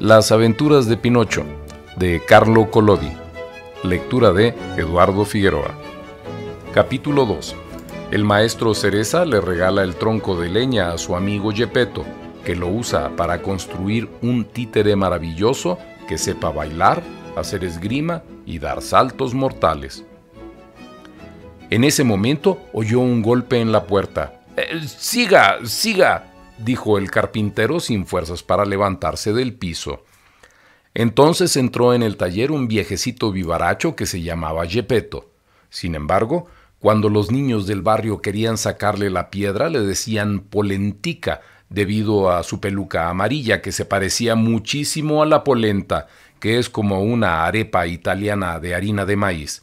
Las aventuras de Pinocho, de Carlo Collodi. Lectura de Eduardo Figueroa. Capítulo 2. El maestro Cereza le regala el tronco de leña a su amigo Gepetto, que lo usa para construir un títere maravilloso que sepa bailar, hacer esgrima y dar saltos mortales. En ese momento oyó un golpe en la puerta. Eh, ¡Siga! ¡Siga! dijo el carpintero sin fuerzas para levantarse del piso. Entonces entró en el taller un viejecito vivaracho que se llamaba Yepeto. Sin embargo, cuando los niños del barrio querían sacarle la piedra, le decían polentica, debido a su peluca amarilla que se parecía muchísimo a la polenta, que es como una arepa italiana de harina de maíz.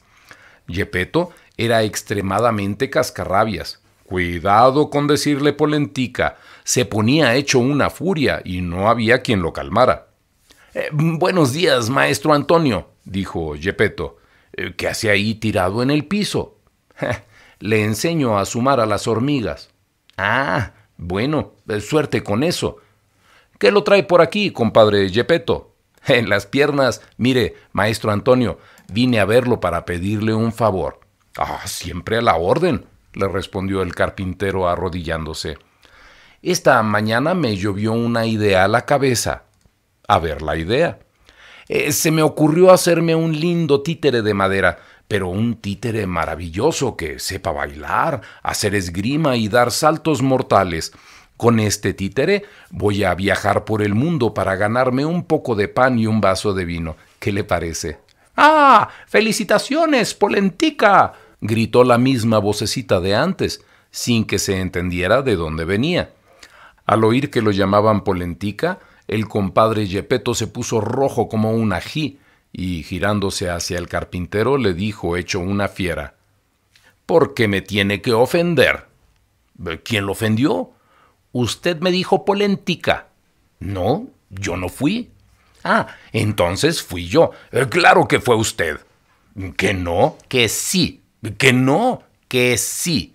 Yepeto era extremadamente cascarrabias, Cuidado con decirle polentica. Se ponía hecho una furia y no había quien lo calmara. Eh, buenos días, maestro Antonio, dijo Yepeto. Eh, ¿Qué hace ahí tirado en el piso? Le enseño a sumar a las hormigas. Ah, bueno, eh, suerte con eso. ¿Qué lo trae por aquí, compadre Yepeto?» En las piernas, mire, maestro Antonio, vine a verlo para pedirle un favor. Ah, siempre a la orden, le respondió el carpintero arrodillándose. Esta mañana me llovió una idea a la cabeza. A ver la idea. Eh, se me ocurrió hacerme un lindo títere de madera, pero un títere maravilloso que sepa bailar, hacer esgrima y dar saltos mortales. Con este títere voy a viajar por el mundo para ganarme un poco de pan y un vaso de vino. ¿Qué le parece? ¡Ah! ¡Felicitaciones, Polentica! gritó la misma vocecita de antes, sin que se entendiera de dónde venía. Al oír que lo llamaban Polentica, el compadre Yepeto se puso rojo como un ají y girándose hacia el carpintero le dijo hecho una fiera: ¿Por qué me tiene que ofender? ¿Quién lo ofendió? Usted me dijo Polentica. No, yo no fui. Ah, entonces fui yo. Eh, claro que fue usted. Que no, que sí que no, que sí.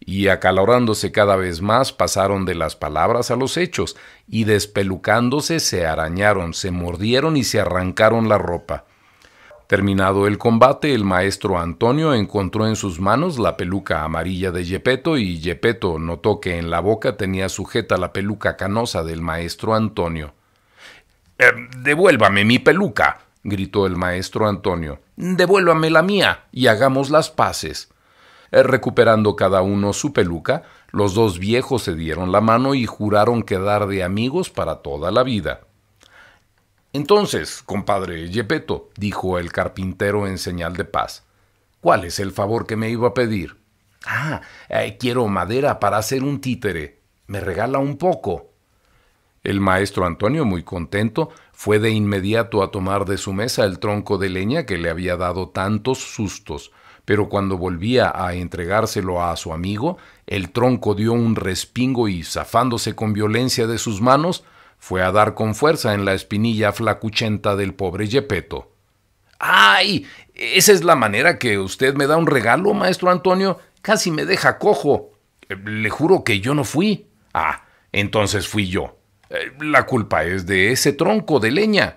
Y acalorándose cada vez más pasaron de las palabras a los hechos, y despelucándose se arañaron, se mordieron y se arrancaron la ropa. Terminado el combate, el maestro Antonio encontró en sus manos la peluca amarilla de Yepeto y Yepeto notó que en la boca tenía sujeta la peluca canosa del maestro Antonio. Em, devuélvame mi peluca, gritó el maestro Antonio. Devuélvame la mía y hagamos las paces. Eh, recuperando cada uno su peluca, los dos viejos se dieron la mano y juraron quedar de amigos para toda la vida. Entonces, compadre Yepeto, dijo el carpintero en señal de paz, ¿cuál es el favor que me iba a pedir? Ah, eh, quiero madera para hacer un títere. ¿Me regala un poco? El maestro Antonio, muy contento, fue de inmediato a tomar de su mesa el tronco de leña que le había dado tantos sustos, pero cuando volvía a entregárselo a su amigo, el tronco dio un respingo y, zafándose con violencia de sus manos, fue a dar con fuerza en la espinilla flacuchenta del pobre Yepeto. ¡Ay! ¿Esa es la manera que usted me da un regalo, maestro Antonio? Casi me deja cojo. Eh, le juro que yo no fui. Ah, entonces fui yo. Eh, la culpa es de ese tronco de leña.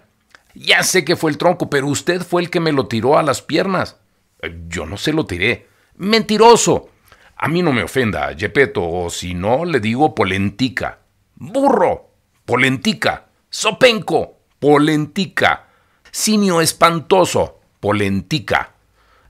Ya sé que fue el tronco, pero usted fue el que me lo tiró a las piernas. Eh, yo no se lo tiré. Mentiroso. A mí no me ofenda, Yepeto, o si no, le digo polentica. Burro, polentica. Sopenco, polentica. Simio espantoso, polentica.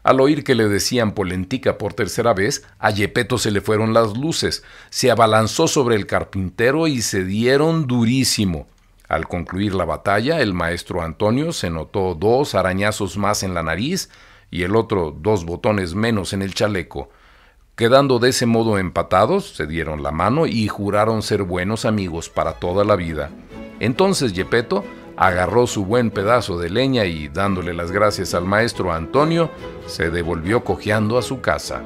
Al oír que le decían polentica por tercera vez, a Yepeto se le fueron las luces, se abalanzó sobre el carpintero y se dieron durísimo. Al concluir la batalla, el maestro Antonio se notó dos arañazos más en la nariz y el otro dos botones menos en el chaleco. Quedando de ese modo empatados, se dieron la mano y juraron ser buenos amigos para toda la vida. Entonces Yepeto agarró su buen pedazo de leña y, dándole las gracias al maestro Antonio, se devolvió cojeando a su casa.